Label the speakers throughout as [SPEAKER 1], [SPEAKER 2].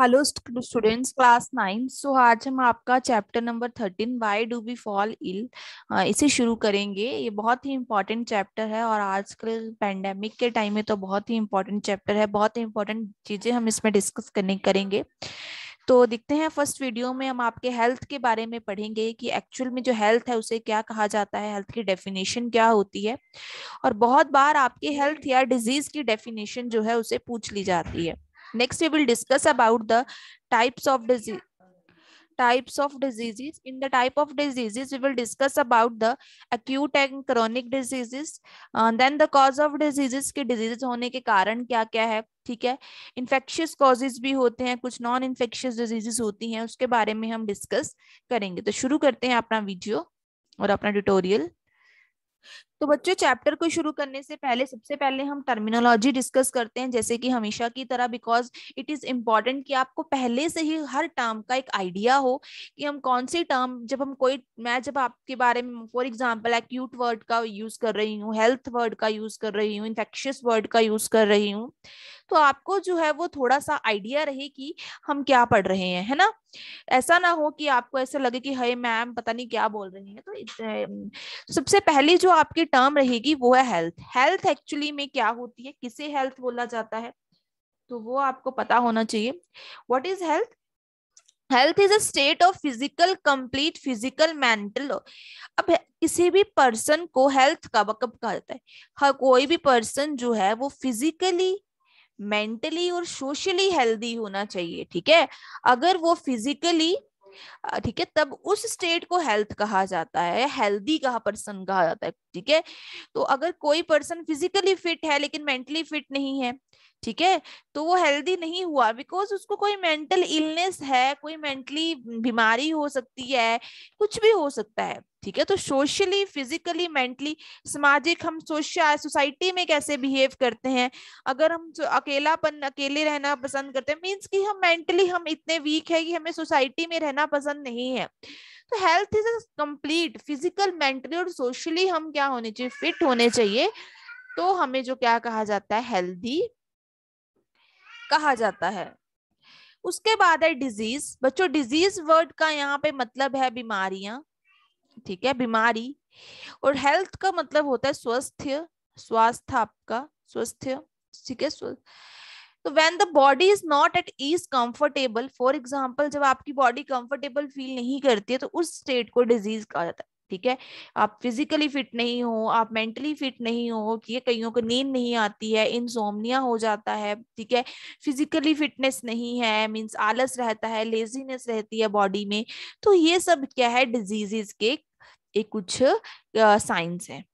[SPEAKER 1] hello students class nine so आज हम आपका chapter number thirteen why do we fall ill इसे शुरू करेंगे ये बहुत ही इम्पोर्टेंट चैप्टर है और आजकल पैंडमिक के टाइम में तो बहुत ही इम्पोर्टेंट चैप्टर है बहुत ही इम्पोर्टेंट चीज़ें हम इसमें डिस्कस करने करेंगे तो देखते हैं फर्स्ट वीडियो में हम आपके हेल्थ के बारे में पढ़ेंगे कि एक्चुअल में जो हेल्थ है उसे क्या कहा जाता है हेल्थ की डेफिनेशन क्या होती है और बहुत बार आपकी हेल्थ या डिजीज की डेफिनेशन जो है उसे पूछ ली जाती है next we will discuss about the types of disease types of diseases in the type of diseases we will discuss about the acute and chronic diseases and uh, then the cause of diseases के diseases hone ke karan kya kya hai theek hai infectious causes bhi hote hain kuch non infectious diseases hoti hain uske bare mein hum discuss karenge to shuru karte hain apna video aur apna tutorial तो बच्चों chapter को शुरू करने से पहले सबसे पहले हम टर्मिनोलॉजी डिस्कस करते हैं जैसे कि हमेशा की तरह बिकॉज इट इज इम्पॉर्टेंट कि आपको पहले से ही हर टर्म का एक आइडिया हो कि हम कौन सी टर्म जब हम कोई मैं जब आपके बारे में फॉर एग्जाम्पल एक्यूट वर्ड का यूज कर रही हूँ हेल्थ वर्ड का यूज कर रही हूँ इन्फेक्शियस वर्ड का यूज कर रही हूँ तो आपको जो है वो थोड़ा सा आइडिया रहे कि हम क्या पढ़ रहे हैं है ना ऐसा ना हो कि आपको ऐसा लगे कि हे मैम पता नहीं क्या बोल रहे हैं तो सबसे पहली जो आपकी टर्म रहेगी वो है हेल्थ हेल्थ एक्चुअली में क्या होती है किसे हेल्थ बोला जाता है तो वो आपको पता होना चाहिए what is health health is a state of physical complete physical mental अब किसी भी पर्सन को हेल्थ कब कब करता है हर कोई भी पर्सन जो है वो फिजिकली मेंटली और सोशली हेल्दी होना चाहिए ठीक है अगर वो फिजिकली ठीक है तब उस स्टेट को हेल्थ कहा जाता है हेल्दी कहा पर्सन कहा जाता है ठीक है तो अगर कोई पर्सन फिजिकली फिट है लेकिन मेंटली फिट नहीं है ठीक है तो वो हेल्दी नहीं हुआ बिकॉज उसको कोई मेंटल इलनेस है कोई मेंटली बीमारी हो सकती है कुछ भी हो सकता है ठीक है तो सोशली फिजिकली मेंटली सामाजिक हम सोशल सोसाइटी में कैसे बिहेव करते हैं अगर हम अकेलापन अकेले रहना पसंद करते हैं मीन्स कि हम मेंटली हम इतने वीक है कि हमें सोसाइटी में रहना पसंद नहीं है तो health is complete physical mentally और सोशली हम क्या होने चाहिए फिट होने चाहिए तो हमें जो क्या कहा जाता है हेल्दी कहा जाता है उसके बाद है डिजीज बच्चों डिजीज वर्ड का यहाँ पे मतलब है बीमारियां ठीक है बीमारी और हेल्थ का मतलब होता है स्वस्थ स्वास्थ्य आपका स्वस्थ ठीक है तो when the body is not at ease comfortable for example जब आपकी बॉडी कंफर्टेबल फील नहीं करती है तो उस स्टेट को डिजीज कहा जाता है ठीक है आप फिजिकली फिट नहीं हो आप मेंटली फिट नहीं हो कि कईयों को नींद नहीं आती है इंसोमनिया हो जाता है ठीक है फिजिकली फिटनेस नहीं है मींस आलस रहता है लेजीनेस रहती है बॉडी में तो ये सब क्या है डिजीजेस के ये कुछ साइंस uh, है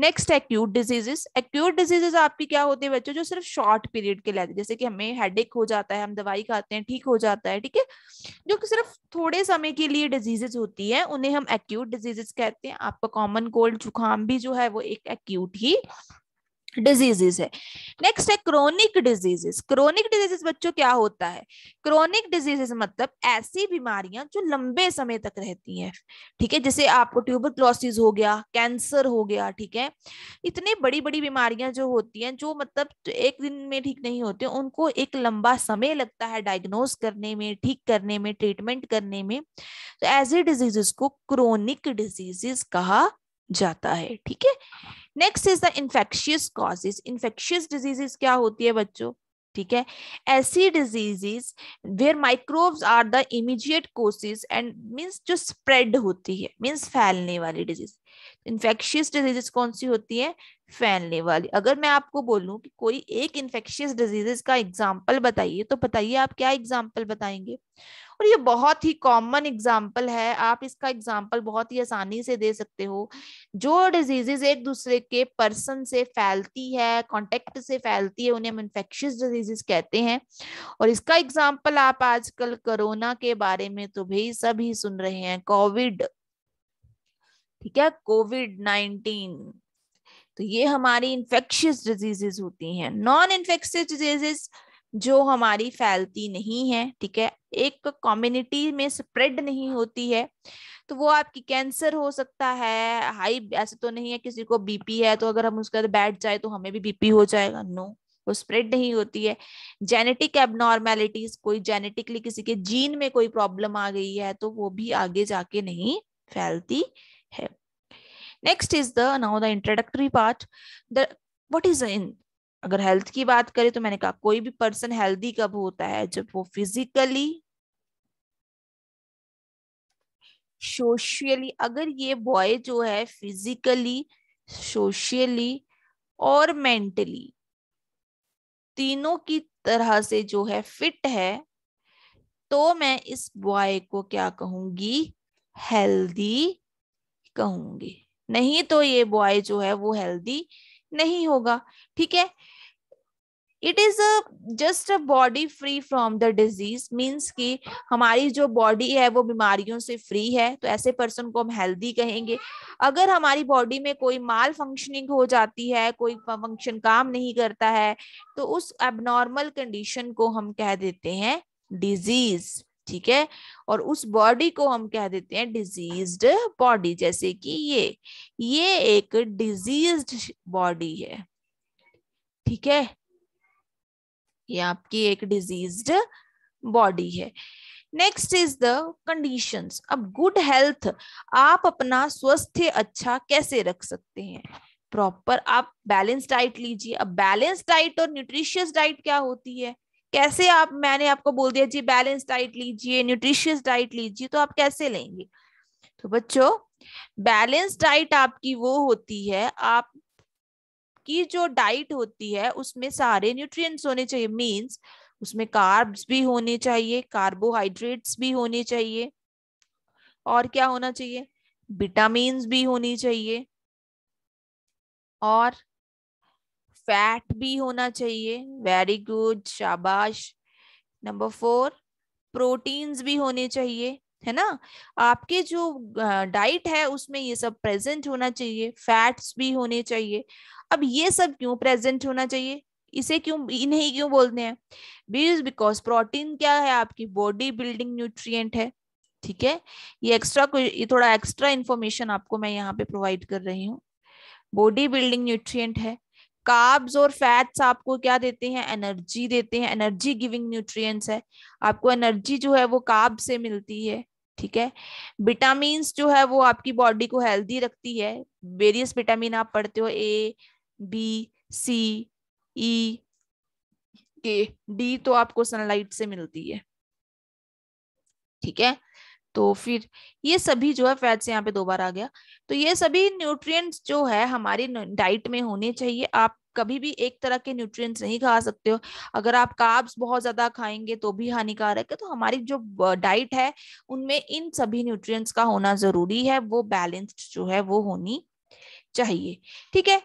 [SPEAKER 1] next acute diseases acute diseases आपकी क्या होती है बच्चों जो सिर्फ शॉर्ट पीरियड के लिए जैसे कि हमें हेडेक हो जाता है हम दवाई खाते हैं ठीक हो जाता है ठीक है जो कि सिर्फ थोड़े समय के लिए डिजीजेस होती है उन्हें हम एक्यूट डिजीजेस कहते हैं आपका कॉमन कोल्ड जुकाम भी जो है वो एक एक्यूट ही डिजीजेस है नेक्स्ट है क्रोनिक डिजीजेस क्रोनिक डिजीजेस बच्चों क्या होता है क्रोनिक डिजीजेस मतलब ऐसी बीमारियां जो लंबे समय तक रहती हैं ठीक है जैसे आपको ट्यूबरक्लोसिस हो गया कैंसर हो गया ठीक है इतनी बड़ी बड़ी बीमारियां जो होती हैं जो मतलब जो एक दिन में ठीक नहीं होते उनको एक लंबा समय लगता है डायग्नोज करने में ठीक करने में ट्रीटमेंट करने में तो ऐसे डिजीजेस को क्रोनिक डिजीजेस कहा जाता है ठीक है next is the infectious causes infectious diseases क्या होती है बच्चों ठीक है ऐसी diseases where microbes are the immediate causes and means जो स्प्रेड होती है मींस फैलने वाली डिजीज इन्फेक्शियस डिजीजेस कौन सी होती है फैलने वाली अगर मैं आपको बोलूं कि कोई एक इन्फेक्शियस डिजीजेस का एग्जांपल बताइए तो बताइए आप क्या एग्जांपल बताएंगे और ये बहुत ही कॉमन एग्जाम्पल है आप इसका एग्जाम्पल बहुत ही आसानी से दे सकते हो जो डिजीजेज एक दूसरे के पर्सन से फैलती है कॉन्टेक्ट से फैलती है उन्हें हम इन्फेक्शियस डिजीजेस कहते हैं और इसका एग्जाम्पल आप आजकल कोरोना के बारे में तो भी सभी सुन रहे हैं कोविड ठीक है कोविड नाइनटीन तो ये हमारी इन्फेक्शियस डिजीजेज होती हैं नॉन इन्फेक्शियस डिजीजेज जो हमारी फैलती नहीं है ठीक है एक कम्युनिटी में स्प्रेड नहीं होती है तो वो आपकी कैंसर हो सकता है हाई ऐसे तो नहीं है किसी को बीपी है तो अगर हम उसके अंदर बैठ जाए तो हमें भी बीपी हो जाएगा नो वो स्प्रेड नहीं होती है जेनेटिक एबनॉर्मेलिटीज कोई जेनेटिकली किसी के जीन में कोई प्रॉब्लम आ गई है तो वो भी आगे जाके नहीं फैलती है next is the now the introductory part the what is in अगर हेल्थ की बात करें तो मैंने कहा कोई भी पर्सन हेल्दी कब होता है जब वो फिजिकली सोशली अगर ये बॉय जो है फिजिकली सोशली और मेंटली तीनों की तरह से जो है फिट है तो मैं इस बॉय को क्या कहूंगी हेल्दी कहूंगी नहीं तो ये बॉय जो है वो हेल्दी नहीं होगा ठीक है it is a just a body free from the disease means कि हमारी जो बॉडी है वो बीमारियों से फ्री है तो ऐसे पर्सन को हम हेल्दी कहेंगे अगर हमारी बॉडी में कोई माल फंक्शनिंग हो जाती है कोई फंक्शन काम नहीं करता है तो उस एबनॉर्मल कंडीशन को हम कह देते हैं डिजीज ठीक है और उस बॉडी को हम कह देते हैं डिजीज्ड बॉडी जैसे कि ये ये एक डिजीज्ड बॉडी है ठीक है ये आपकी एक डिजीज्ड बॉडी है नेक्स्ट इज द कंडीशंस अब गुड हेल्थ आप अपना स्वस्थ अच्छा कैसे रख सकते हैं प्रॉपर आप बैलेंस डाइट लीजिए अब बैलेंस डाइट और न्यूट्रिशियस डाइट क्या होती है कैसे आप मैंने आपको बोल दिया जी बैलेंस डाइट लीजिए न्यूट्रिशियस डाइट लीजिए तो आप कैसे लेंगे तो बच्चों बैलेंस डाइट आपकी वो होती है आप आपकी जो डाइट होती है उसमें सारे न्यूट्रिएंट्स होने चाहिए मीन्स उसमें कार्ब्स भी होने चाहिए कार्बोहाइड्रेट्स भी होने चाहिए और क्या होना चाहिए विटामिन भी होनी चाहिए और फैट भी होना चाहिए वेरी गुड शाबाश नंबर फोर प्रोटीन्स भी होने चाहिए है ना आपके जो डाइट है उसमें ये सब प्रेजेंट होना चाहिए फैट्स भी होने चाहिए अब ये सब क्यों प्रेजेंट होना चाहिए इसे क्यों इन्हें क्यों बोलते हैं बीज बिकॉज प्रोटीन क्या है आपकी बॉडी बिल्डिंग न्यूट्रिएंट है ठीक है ये एक्स्ट्रा ये थोड़ा एक्स्ट्रा इन्फॉर्मेशन आपको मैं यहाँ पे प्रोवाइड कर रही हूँ बॉडी बिल्डिंग न्यूट्रिएंट है काब्स और फैट्स आपको क्या देते हैं एनर्जी देते हैं एनर्जी गिविंग न्यूट्रिएंट्स है आपको एनर्जी जो है वो काब्स से मिलती है ठीक है विटामिन जो है वो आपकी बॉडी को हेल्दी रखती है वेरियस विटामिन आप पढ़ते हो ए बी सी ई के डी तो आपको सनलाइट से मिलती है ठीक है तो फिर ये सभी जो है फैट्स यहाँ पे दो बार आ गया तो ये सभी न्यूट्रिएंट्स जो है हमारी डाइट में होने चाहिए आप कभी भी एक तरह के न्यूट्रिएंट्स नहीं खा सकते हो अगर आप काब्स बहुत ज्यादा खाएंगे तो भी हानिकारक है तो हमारी जो डाइट है उनमें इन सभी न्यूट्रिएंट्स का होना जरूरी है वो बैलेंस्ड जो है वो होनी चाहिए ठीक है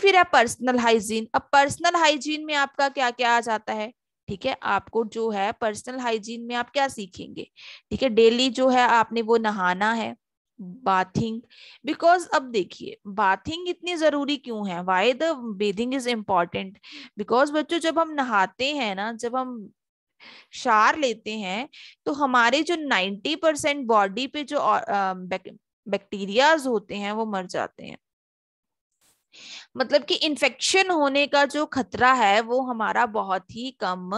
[SPEAKER 1] फिर है पर्सनल हाइजीन अब पर्सनल हाइजीन में आपका क्या क्या आ जाता है ठीक है आपको जो है पर्सनल हाइजीन में आप क्या सीखेंगे ठीक है डेली जो है आपने वो नहाना है बाथिंग बिकॉज अब देखिए बाथिंग इतनी जरूरी क्यों है why the bathing is important because बच्चों जब हम नहाते हैं ना जब हम शार लेते हैं तो हमारे जो 90 परसेंट बॉडी पे जो बैक्टीरियाज होते हैं वो मर जाते हैं मतलब कि इन्फेक्शन होने का जो खतरा है वो हमारा बहुत ही कम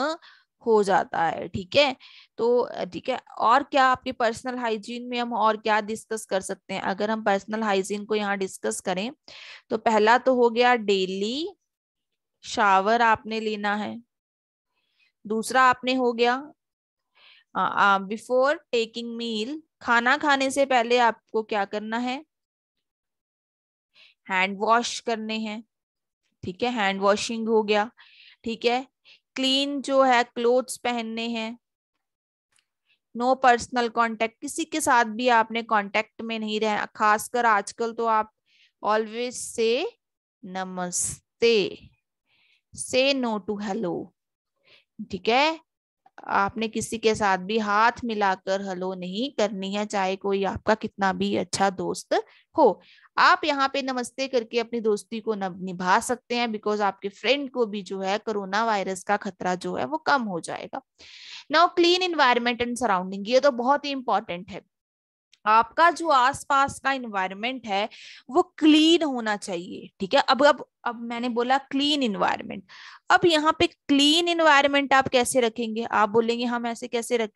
[SPEAKER 1] हो जाता है ठीक है तो ठीक है और क्या आपके पर्सनल हाइजीन में हम और क्या डिस्कस कर सकते हैं अगर हम पर्सनल हाइजीन को यहाँ डिस्कस करें तो पहला तो हो गया डेली शावर आपने लेना है दूसरा आपने हो गया बिफोर टेकिंग मील खाना खाने से पहले आपको क्या करना है हैंड वॉश करने हैं ठीक है हैंड वॉशिंग हो गया ठीक है क्लीन जो है क्लोथ्स पहनने हैं नो पर्सनल कांटेक्ट किसी के साथ भी आपने कांटेक्ट में नहीं रहना खासकर आजकल तो आप ऑलवेज से नमस्ते से नो टू हेलो ठीक है आपने किसी के साथ भी हाथ मिलाकर हेलो नहीं करनी है चाहे कोई आपका कितना भी अच्छा दोस्त हो आप यहाँ पे नमस्ते करके अपनी दोस्ती को निभा सकते हैं बिकॉज आपके फ्रेंड को भी जो है कोरोना वायरस का खतरा जो है वो कम हो जाएगा now clean environment and surrounding ये तो बहुत ही इंपॉर्टेंट है आपका जो आसपास का इन्वायरमेंट है वो क्लीन होना चाहिए ठीक है अब अब अब मैंने बोला क्लीन इन्वायरमेंट अब यहाँ पे क्लीन इन्वायरमेंट आप कैसे रखेंगे आप बोलेंगे हम ऐसे कैसे रख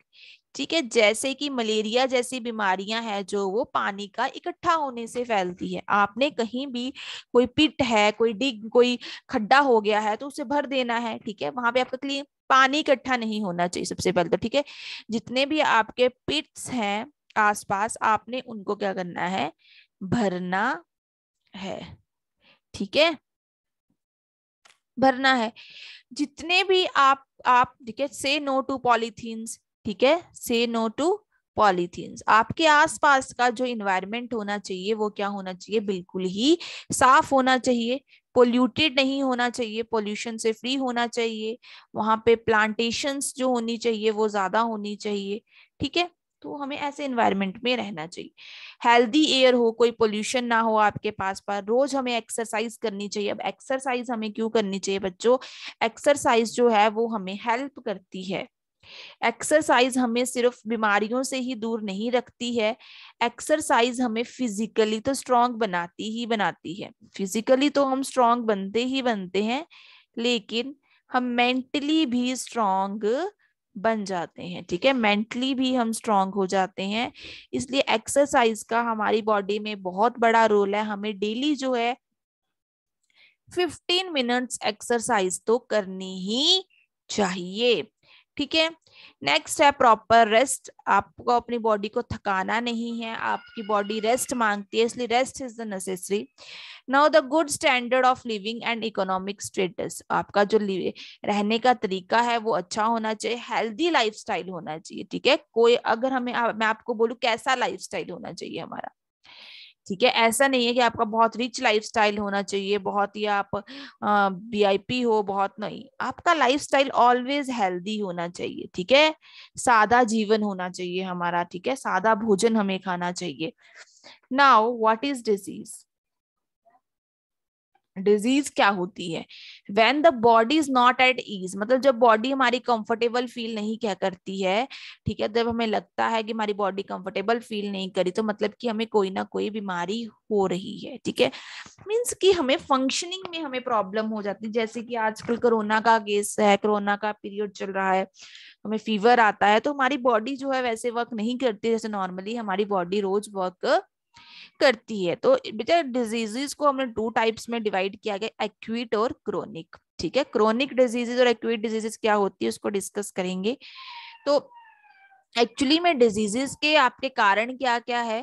[SPEAKER 1] ठीक है जैसे कि मलेरिया जैसी बीमारियां हैं जो वो पानी का इकट्ठा होने से फैलती है आपने कहीं भी कोई पिट है कोई डिग कोई खड्डा हो गया है तो उसे भर देना है ठीक है वहां पे आपका क्लीन पानी इकट्ठा नहीं होना चाहिए सबसे पहले तो ठीक है जितने भी आपके पिट्स हैं आसपास आपने उनको क्या करना है भरना है ठीक है भरना है जितने भी आप आप ठीक है से नो टू पॉलीथीन्स ठीक है से नो टू पॉलीथीन्स आपके आसपास का जो इन्वायरमेंट होना चाहिए वो क्या होना चाहिए बिल्कुल ही साफ होना चाहिए पोल्यूटेड नहीं होना चाहिए पोल्यूशन से फ्री होना चाहिए वहां पे प्लांटेशंस जो होनी चाहिए वो ज्यादा होनी चाहिए ठीक है तो हमें ऐसे इन्वायरमेंट में रहना चाहिए हेल्दी एयर हो कोई पोल्यूशन ना हो आपके पास पास रोज हमें एक्सरसाइज करनी चाहिए अब एक्सरसाइज हमें क्यों करनी चाहिए बच्चों एक्सरसाइज जो है वो हमें हेल्प करती है एक्सरसाइज हमें सिर्फ बीमारियों से ही दूर नहीं रखती है एक्सरसाइज हमें फिजिकली तो स्ट्रांग बनाती ही बनाती है फिजिकली तो हम स्ट्रांग बनते ही बनते हैं लेकिन हम मेंटली भी स्ट्रांग बन जाते हैं ठीक है मेंटली भी हम स्ट्रांग हो जाते हैं इसलिए एक्सरसाइज का हमारी बॉडी में बहुत बड़ा रोल है हमें डेली जो है फिफ्टीन मिनट्स एक्सरसाइज तो करनी ही चाहिए ठीक है नेक्स्ट है प्रॉपर रेस्ट आपको अपनी बॉडी को थकाना नहीं है आपकी बॉडी रेस्ट मांगती है इसलिए rest is the necessary now the good standard of living and economic status आपका जो रहने का तरीका है वो अच्छा होना चाहिए हेल्दी लाइफ होना चाहिए ठीक है कोई अगर हमें मैं आपको बोलूँ कैसा लाइफ होना चाहिए हमारा ठीक है ऐसा नहीं है कि आपका बहुत रिच लाइफस्टाइल होना चाहिए बहुत ही आप वीआईपी हो बहुत नहीं आपका लाइफस्टाइल ऑलवेज हेल्दी होना चाहिए ठीक है सादा जीवन होना चाहिए हमारा ठीक है सादा भोजन हमें खाना चाहिए now what is disease disease क्या होती है when the body is not at ease मतलब जब बॉडी हमारी कंफर्टेबल फील नहीं क्या करती है ठीक है जब हमें लगता है कि हमारी बॉडी कंफर्टेबल फील नहीं करी तो मतलब कि हमें कोई ना कोई बीमारी हो रही है ठीक है मीन्स कि हमें फंक्शनिंग में हमें प्रॉब्लम हो जाती है जैसे कि आजकल कोरोना का केस है कोरोना का पीरियड चल रहा है हमें फीवर आता है तो हमारी बॉडी जो है वैसे वर्क नहीं करती जैसे नॉर्मली हमारी बॉडी रोज वर्क करती है तो बेटा डिजीजेस को हमने टू टाइप्स में डिवाइड किया गया एक्यूट और क्रोनिक ठीक है क्रोनिक डिजीजेज और एक्यूट डिजीजेज क्या होती है उसको डिस्कस करेंगे तो एक्चुअली में डिजीजेस के आपके कारण क्या क्या है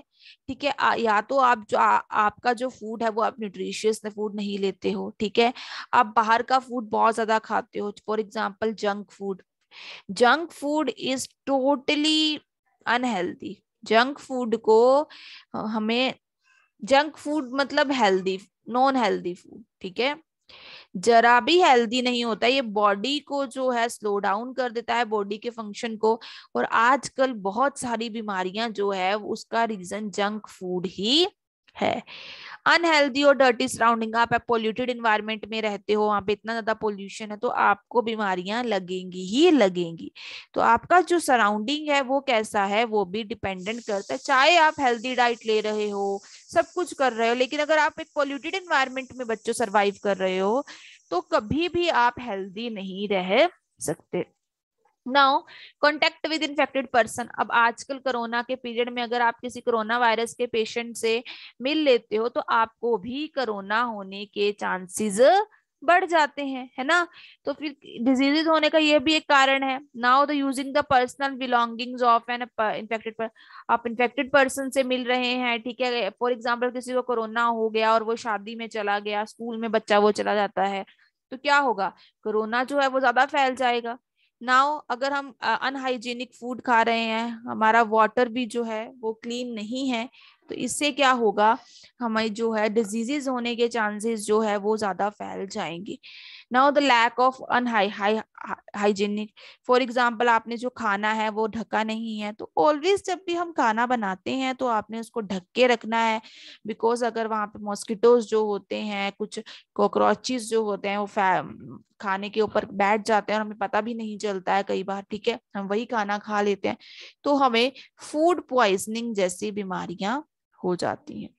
[SPEAKER 1] ठीक है या तो आप जो आ, आपका जो फूड है वो आप न्यूट्रिशियस फूड नहीं लेते हो ठीक है आप बाहर का फूड बहुत ज्यादा खाते हो for example junk food junk food is totally unhealthy junk food को हमें जंक फूड मतलब हेल्दी नॉन हेल्दी फूड ठीक है जरा भी हेल्दी नहीं होता ये बॉडी को जो है स्लो डाउन कर देता है बॉडी के फंक्शन को और आजकल बहुत सारी बीमारियां जो है उसका रीजन जंक फूड ही है अनहेल्दी और डर्टी सराउंडिंग आप पोल्यूटेड इन्वायरमेंट में रहते हो वहाँ पे इतना ज्यादा पोल्यूशन है तो आपको बीमारियां लगेंगी ही लगेंगी तो आपका जो सराउंडिंग है वो कैसा है वो भी डिपेंडेंट करता है चाहे आप हेल्दी डाइट ले रहे हो सब कुछ कर रहे हो लेकिन अगर आप एक पोल्यूटेड इन्वायरमेंट में बच्चों सर्वाइव कर रहे हो तो कभी भी आप हेल्दी नहीं रह सकते now contact with infected person अब आजकल कोरोना के पीरियड में अगर आप किसी कोरोना वायरस के पेशेंट से मिल लेते हो तो आपको भी कोरोना होने के चांसेस बढ़ जाते हैं है ना तो फिर डिजीजेज होने का यह भी एक कारण है now the using the personal belongings of an infected आप इन्फेक्टेड पर्सन से मिल रहे हैं ठीक है फॉर एग्जाम्पल किसी को कोरोना हो गया और वो शादी में चला गया स्कूल में बच्चा वो चला जाता है तो क्या होगा कोरोना जो है वो ज्यादा फैल जाएगा नाउ अगर हम अनहाइजीनिक फूड खा रहे हैं हमारा वाटर भी जो है वो क्लीन नहीं है तो इससे क्या होगा हमें जो है डिजीजेज होने के चांसेस जो है वो ज्यादा फैल जाएंगे now the lack of hygienic for example आपने जो खाना है वो ढका नहीं है तो ऑलवेज जब भी हम खाना बनाते हैं तो आपने उसको ढक के रखना है बिकॉज अगर वहां पे मॉस्किटोज जो होते हैं कुछ कॉकरोचेज जो होते हैं वो खाने के ऊपर बैठ जाते हैं और हमें पता भी नहीं चलता है कई बार ठीक है हम वही खाना खा लेते हैं तो हमें फूड प्वाइजनिंग जैसी बीमारियां हो जाती हैं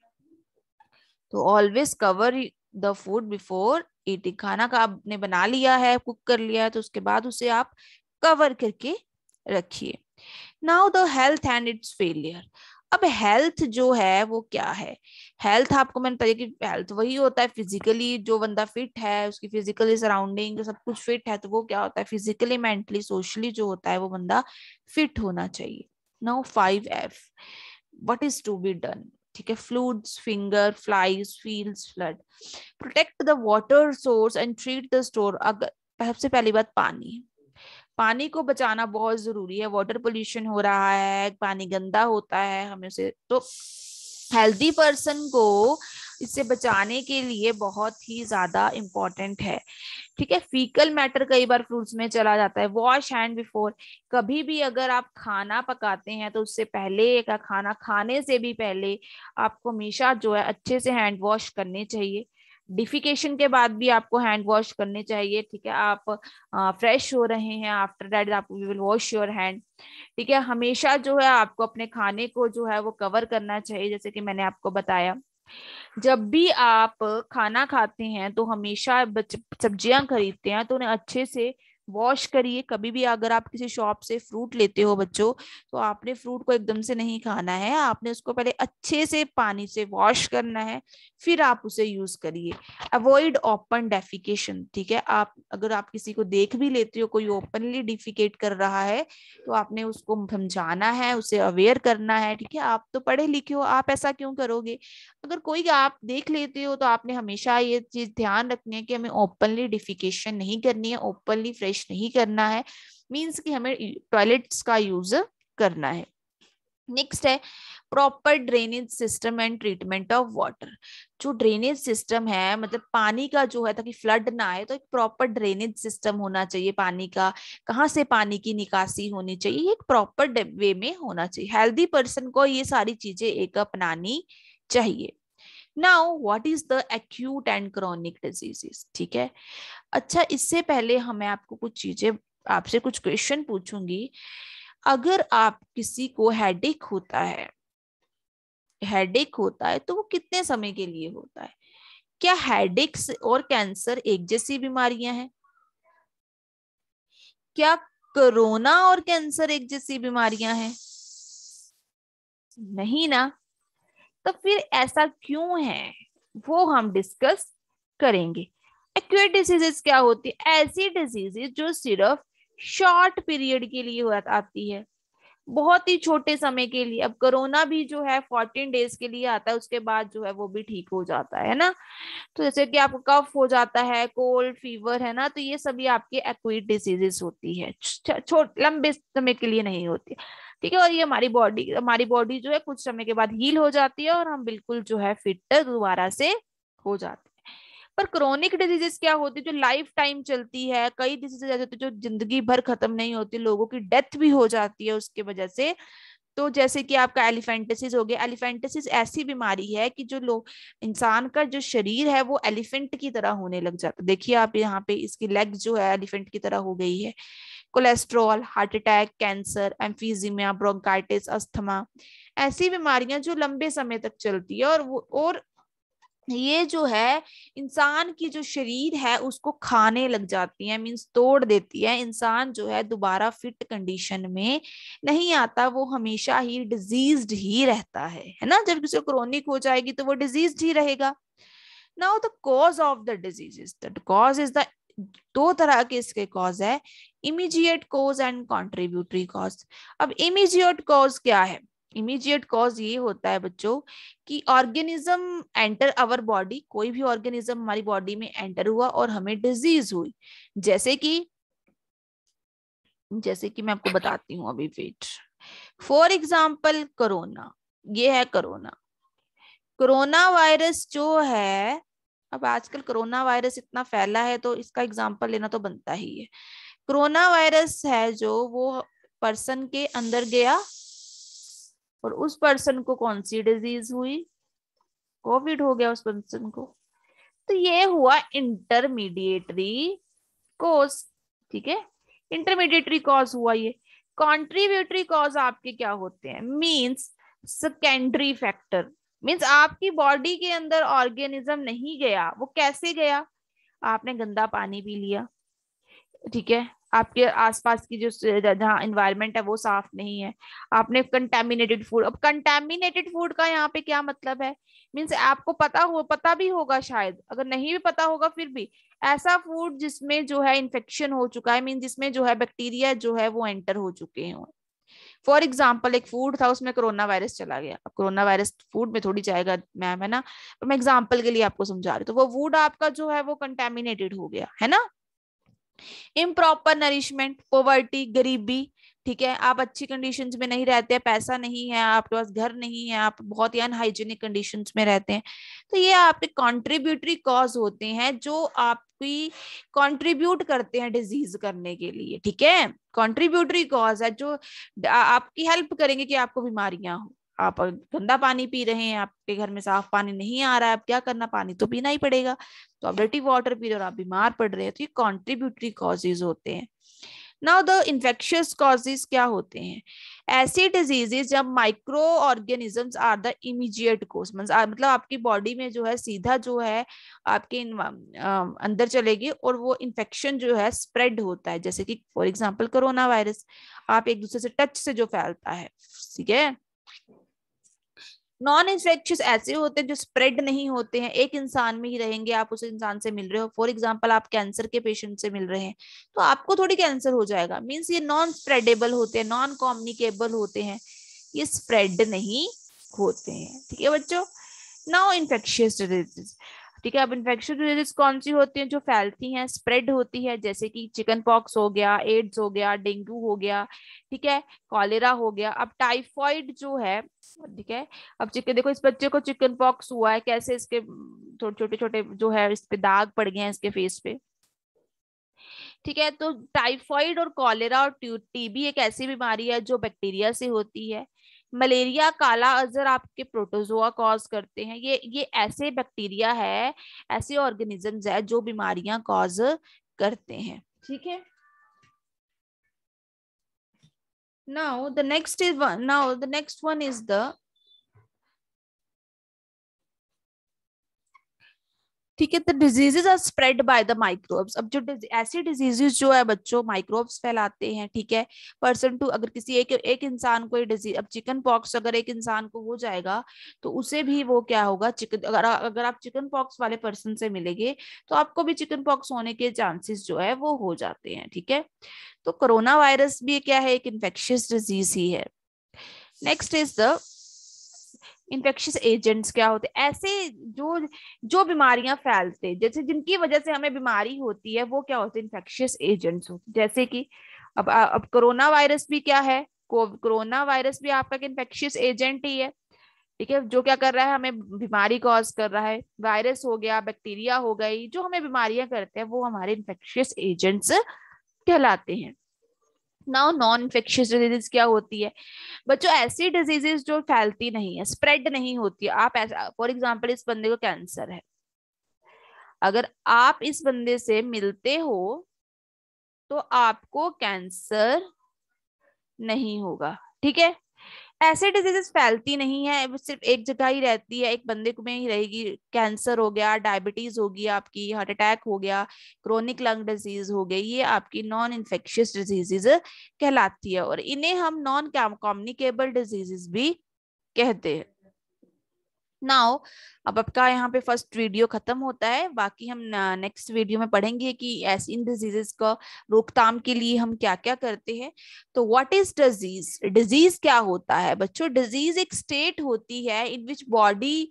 [SPEAKER 1] तो always cover the food before eating खाना का आपने बना लिया है कुक कर लिया है तो उसके बाद उसे आप कवर करके रखिए now the health and its failure अब हेल्थ जो है वो क्या है हेल्थ आपको मैंने बताया कि हेल्थ वही होता है फिजिकली जो बंदा फिट है उसकी फिजिकली सराउंडिंग सब कुछ फिट है तो वो क्या होता है फिजिकली मेंटली सोशली जो होता है वो बंदा फिट होना चाहिए now five F what is to be done ठीक है fluids finger flies field flood protect the water source and treat the store अगर सबसे पहली बात पानी पानी को बचाना बहुत जरूरी है वाटर पोल्यूशन हो रहा है पानी गंदा होता है हमें उसे तो हेल्दी पर्सन को इससे बचाने के लिए बहुत ही ज्यादा इम्पोर्टेंट है ठीक है फीकल मैटर कई बार फ्रूट्स में चला जाता है वॉश हैंड बिफोर कभी भी अगर आप खाना पकाते हैं तो उससे पहले का खाना खाने से भी पहले आपको हमेशा जो है अच्छे से हैंड वॉश करने चाहिए डिफिकेशन के बाद भी आपको हैंड वॉश करने चाहिए ठीक है आप फ्रेश हो रहे हैं आफ्टर दैट आप विल वॉश योर हैंड ठीक है हमेशा जो है आपको अपने खाने को जो है वो कवर करना चाहिए जैसे कि मैंने आपको बताया जब भी आप खाना खाते हैं तो हमेशा सब्जियां खरीदते हैं तो उन्हें अच्छे से वॉश करिए कभी भी अगर आप किसी शॉप से फ्रूट लेते हो बच्चों तो आपने फ्रूट को एकदम से नहीं खाना है आपने उसको पहले अच्छे से पानी से वॉश करना है फिर आप उसे यूज करिए अवॉइड ओपन डेफिकेशन ठीक है आप अगर आप किसी को देख भी लेते हो कोई ओपनली डिफिकेट कर रहा है तो आपने उसको समझाना है उसे अवेयर करना है ठीक है आप तो पढ़े लिखे हो आप ऐसा क्यों करोगे अगर कोई आप देख लेते हो तो आपने हमेशा ये चीज ध्यान रखनी है कि हमें ओपनली डिफिकेशन नहीं करनी है ओपनली फ्रेश प्रवेश नहीं करना है मीन्स कि हमें टॉयलेट्स का यूज करना है नेक्स्ट है proper drainage system and treatment of water जो ड्रेनेज सिस्टम है मतलब पानी का जो है ताकि फ्लड ना आए तो एक प्रॉपर ड्रेनेज सिस्टम होना चाहिए पानी का कहाँ से पानी की निकासी होनी चाहिए एक प्रॉपर वे में होना चाहिए हेल्दी पर्सन को ये सारी चीजें एक अपनानी चाहिए now what is the acute and chronic diseases ठीक है अच्छा इससे पहले हमें हाँ, आपको कुछ चीजें आपसे कुछ क्वेश्चन पूछूंगी अगर आप किसी को हेडेक होता है हेडेक होता है तो वो कितने समय के लिए होता है क्या हेडेक और कैंसर एक जैसी बीमारियां हैं क्या कोरोना और कैंसर एक जैसी बीमारियां हैं नहीं ना तो फिर ऐसा क्यों है वो हम डिस्कस करेंगे एक्यूट डिजीजेस क्या होती है ऐसी डिजीजेस जो सिर्फ शॉर्ट पीरियड के लिए आती है बहुत ही छोटे समय के लिए अब कोरोना भी जो है फोर्टीन डेज के लिए आता है उसके बाद जो है वो भी ठीक हो जाता है ना तो जैसे कि आपको कफ हो जाता है कोल्ड फीवर है ना तो ये सभी आपके एक्विट डिजीजेस होती है छोट लंबे समय के लिए नहीं होती ठीक है और ये हमारी बॉडी हमारी बॉडी जो है कुछ समय के बाद हील हो जाती है और हम बिल्कुल जो है फिट दोबारा से हो जाते हैं पर क्रोनिक डिजीजेस क्या होती है जो लाइफ टाइम चलती है कई डिजीजेज ऐसे होते जो जिंदगी भर खत्म नहीं होती लोगों की डेथ भी हो जाती है उसके वजह से तो जैसे कि आपका एलिफेंटेसिस हो गया एलिफेंटेसिस ऐसी बीमारी है कि जो लोग इंसान का जो शरीर है वो एलिफेंट की तरह होने लग जाता देखिए आप यहाँ पे इसकी लेग जो है एलिफेंट की तरह हो गई है cholesterol heart attack cancer emphysema bronchitis asthma ऐसी बीमारियां जो लंबे समय तक चलती है और और ये जो है इंसान की जो शरीर है उसको खाने लग जाती है मीन्स तोड़ देती है इंसान जो है दोबारा फिट कंडीशन में नहीं आता वो हमेशा ही डिजीज ही रहता है है ना जब किसी क्रोनिक हो जाएगी तो वो डिजीज ही रहेगा now the cause of the disease the cause is the दो तरह के इसके कॉज है immediate cause and contributory cause अब इमीजिएट कॉज क्या है इमीजिएट कॉज ये होता है बच्चों कि ऑर्गेनिज्म एंटर अवर बॉडी कोई भी ऑर्गेनिज्म हमारी बॉडी में एंटर हुआ और हमें डिजीज हुई जैसे कि जैसे कि मैं आपको बताती हूँ अभी वेट फॉर एग्जाम्पल कोरोना ये है कोरोना कोरोना वायरस जो है अब आजकल कोरोना वायरस इतना फैला है तो इसका एग्जाम्पल लेना तो बनता ही है कोरोना वायरस है जो वो पर्सन के अंदर गया और उस पर्सन को कौन सी डिजीज हुई कोविड हो गया उस पर्सन को तो ये हुआ इंटरमीडिएटरी कोस ठीक है इंटरमीडिएटरी कॉज हुआ ये कॉन्ट्रीब्यूटरी कॉज आपके क्या होते हैं मीन्स सेकेंडरी फैक्टर मीन्स आपकी बॉडी के अंदर ऑर्गेनिज्म नहीं गया वो कैसे गया आपने गंदा पानी पी लिया ठीक है आपके आसपास की जो जहाँ इन्वायरमेंट है वो साफ नहीं है आपने कंटेमिनेटेड फूड अब कंटेमिनेटेड फूड का यहाँ पे क्या मतलब है मीन्स आपको पता हो पता भी होगा शायद अगर नहीं भी पता होगा फिर भी ऐसा फूड जिसमें जो है इन्फेक्शन हो चुका है मीन जिसमें जो है बैक्टीरिया जो है वो एंटर हो चुके हों फॉर एग्जाम्पल एक फूड था उसमें कोरोना वायरस चला गया अब कोरोना वायरस फूड में थोड़ी जाएगा मैम है ना तो मैं एग्जाम्पल के लिए आपको समझा रही हूँ तो वो फूड आपका जो है वो कंटेमिनेटेड हो गया है ना इम्प्रॉपर नरिशमेंट पोवर्टी गरीबी ठीक है आप अच्छी कंडीशंस में नहीं रहते हैं पैसा नहीं है आपके पास घर नहीं है आप बहुत ही अनहाइजीनिक कंडीशन में रहते हैं तो ये आपके कॉन्ट्रीब्यूटरी कॉज होते हैं जो आपकी कंट्रीब्यूट करते हैं डिजीज करने के लिए ठीक है कंट्रीब्यूटरी कॉज है जो आपकी हेल्प करेंगे कि आपको बीमारियां हो आप गंदा पानी पी रहे हैं आपके घर में साफ पानी नहीं आ रहा है आप क्या करना पानी तो पीना ही पड़ेगा तो आप डर्टी वाटर पी रहे हो आप बीमार पड़ रहे हैं तो ये कॉन्ट्रीब्यूटरी कॉजेज होते हैं नाउ द इन्फेक्शियस कॉजेज क्या होते हैं ऐसी डिजीजेज जब micro organisms are the immediate cause मतलब आपकी बॉडी में जो है सीधा जो है आपके अंदर चलेगी और वो इन्फेक्शन जो है स्प्रेड होता है जैसे कि फॉर एग्जाम्पल कोरोना वायरस आप एक दूसरे से टच से जो फैलता है ठीक है नॉन इन्फेक्शियस ऐसे होते हैं जो स्प्रेड नहीं होते हैं एक इंसान में ही रहेंगे आप उस इंसान से मिल रहे हो फॉर एग्जाम्पल आप कैंसर के पेशेंट से मिल रहे हैं तो आपको थोड़ी कैंसर हो जाएगा मीन्स ये नॉन स्प्रेडेबल होते हैं नॉन कॉम्युनिकेबल होते हैं ये स्प्रेड नहीं होते हैं ठीक है बच्चों नाउ इन्फेक्शियस डिजीज ठीक है अब इन्फेक्शन डिजीज कौन सी होती है जो फैलती हैं स्प्रेड होती है जैसे कि चिकन पॉक्स हो गया एड्स हो गया डेंगू हो गया ठीक है कॉलेरा हो गया अब टाइफॉइड जो है ठीक है अब चिकन देखो इस बच्चे को चिकन पॉक्स हुआ है कैसे इसके छोटे छोटे जो है इस पे दाग पड़ गए हैं इसके फेस पे ठीक है तो टाइफॉइड और कॉलेरा और टीबी एक ऐसी बीमारी है जो बैक्टीरिया से होती है मलेरिया काला अजर आपके प्रोटोजोआ कॉज करते हैं ये ये ऐसे बैक्टीरिया है ऐसे ऑर्गेनिजम्स है जो बीमारियां कॉज करते हैं ठीक है now the next is now the next one is the ठीक है the diseases are spread by the microbes अब जो ऐसी डिजीजेज जो है बच्चों माइक्रोब्स फैलाते हैं ठीक है पर्सन टू अगर किसी एक एक इंसान को डिजीज अब चिकन पॉक्स अगर एक इंसान को हो जाएगा तो उसे भी वो क्या होगा चिकन अगर अगर आप चिकन पॉक्स वाले पर्सन से मिलेंगे तो आपको भी चिकन पॉक्स होने के चांसेस जो है वो हो जाते हैं ठीक है तो कोरोना वायरस भी क्या है एक इन्फेक्शियस डिजीज ही है next is the infectious agents क्या होते ऐसे जो जो बीमारियां फैलते जैसे जिनकी वजह से हमें बीमारी होती है वो क्या होते हैं इंफेक्शियस एजेंट्स होते जैसे कि अब अब कोरोना वायरस भी क्या है कोरोना वायरस भी आपका इन्फेक्शियस एजेंट ही है ठीक है जो क्या कर रहा है हमें बीमारी कॉज कर रहा है वायरस हो गया बैक्टीरिया हो गई जो हमें बीमारियां करते हैं वो हमारे इन्फेक्शियस एजेंट्स कहलाते हैं नाउ नॉन इन्फेक्शियस डिजीज क्या होती है बच्चों ऐसी डिजीजेस जो फैलती नहीं है स्प्रेड नहीं होती है आप ऐसा फॉर एग्जाम्पल इस बंदे को कैंसर है अगर आप इस बंदे से मिलते हो तो आपको कैंसर नहीं होगा ठीक है ऐसे डिजीजेस फैलती नहीं है सिर्फ एक जगह ही रहती है एक बंदे में ही रहेगी कैंसर हो गया डायबिटीज होगी आपकी हार्ट अटैक हो गया क्रोनिक लंग डिजीज हो गई ये आपकी नॉन इन्फेक्शियस डिजीजेज कहलाती है और इन्हें हम नॉन कॉम्युनिकेबल डिजीजेस भी कहते हैं नाउ अब आपका यहाँ पे फर्स्ट वीडियो खत्म होता है बाकी हम नेक्स्ट वीडियो में पढ़ेंगे कि एस इन डिजीजेस का रोकथाम के लिए हम क्या क्या करते हैं तो व्हाट इज डिजीज डिजीज क्या होता है बच्चों डिजीज एक स्टेट होती है इन विच बॉडी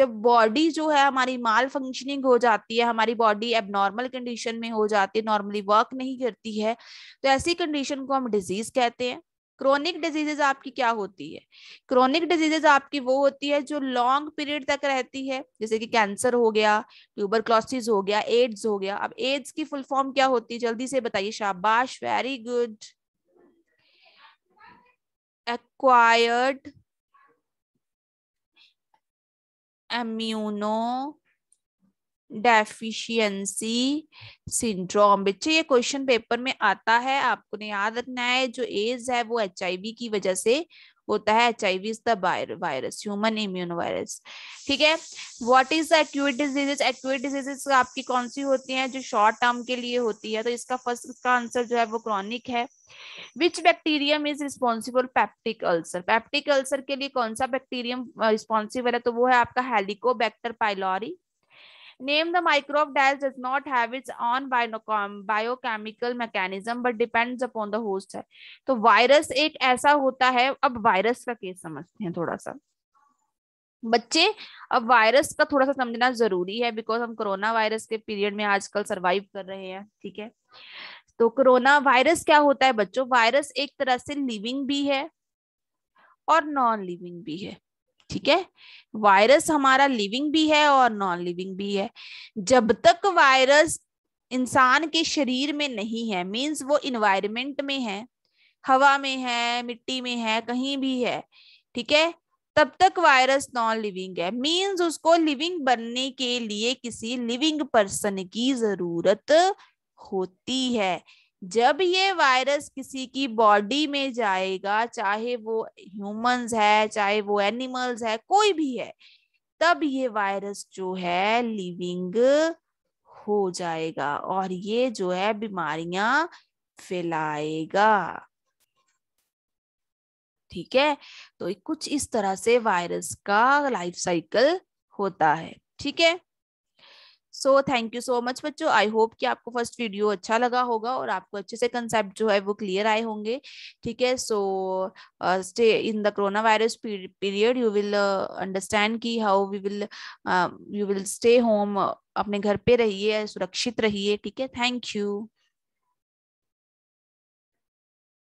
[SPEAKER 1] जब बॉडी जो है हमारी माल फंक्शनिंग हो जाती है हमारी बॉडी एबनॉर्मल कंडीशन में हो जाती है नॉर्मली वर्क नहीं करती है तो ऐसी कंडीशन को हम डिजीज कहते हैं क्रोनिक डिजीजेज आपकी क्या होती है क्रोनिक डिजीजेज आपकी वो होती है जो लॉन्ग पीरियड तक रहती है जैसे कि कैंसर हो गया ट्यूबरक्लोसिस हो गया एड्स हो गया अब एड्स की फुल फॉर्म क्या होती है जल्दी से बताइए शाबाश very good acquired immuno deficiency syndrome बच्चे ये क्वेश्चन पेपर में आता है आपको ने याद रखना है जो एज है वो एच की वजह से होता है H I V is the virus human immune virus ठीक है what is acute diseases acute diseases आपकी कौन सी होती हैं जो शॉर्ट टर्म के लिए होती है तो इसका फर्स्ट इसका आंसर जो है वो क्रॉनिक है which bacterium is responsible peptic ulcer peptic ulcer के लिए कौन सा बैक्टीरियम रिस्पॉन्सिबल है तो वो है आपका Helicobacter pylori Name the microbe that does not have its own biochemical mechanism but depends upon the host है तो वायरस एक ऐसा होता है अब वायरस का केस समझते हैं थोड़ा सा बच्चे अब वायरस का थोड़ा सा समझना जरूरी है बिकॉज हम कोरोना वायरस के पीरियड में आजकल सरवाइव कर रहे हैं ठीक है तो कोरोना वायरस क्या होता है बच्चों वायरस एक तरह से लिविंग भी है और नॉन लिविंग भी है ठीक है वायरस हमारा लिविंग भी है और नॉन लिविंग भी है जब तक वायरस इंसान के शरीर में नहीं है मींस वो इन्वायरमेंट में है हवा में है मिट्टी में है कहीं भी है ठीक है तब तक वायरस नॉन लिविंग है मीन्स उसको लिविंग बनने के लिए किसी लिविंग पर्सन की जरूरत होती है जब ये वायरस किसी की बॉडी में जाएगा चाहे वो ह्यूमंस है चाहे वो एनिमल्स है कोई भी है तब ये वायरस जो है लिविंग हो जाएगा और ये जो है बीमारियां फैलाएगा ठीक है तो कुछ इस तरह से वायरस का लाइफ साइकिल होता है ठीक है so thank you so much बच्चों आई होप कि आपको फर्स्ट वीडियो अच्छा लगा होगा और आपको अच्छे से कंसेप्ट जो है वो क्लियर आए होंगे ठीक है so stay in the corona virus period you will understand की how we will you will stay home अपने घर पे रहिए सुरक्षित रहिए ठीक है थैंक यू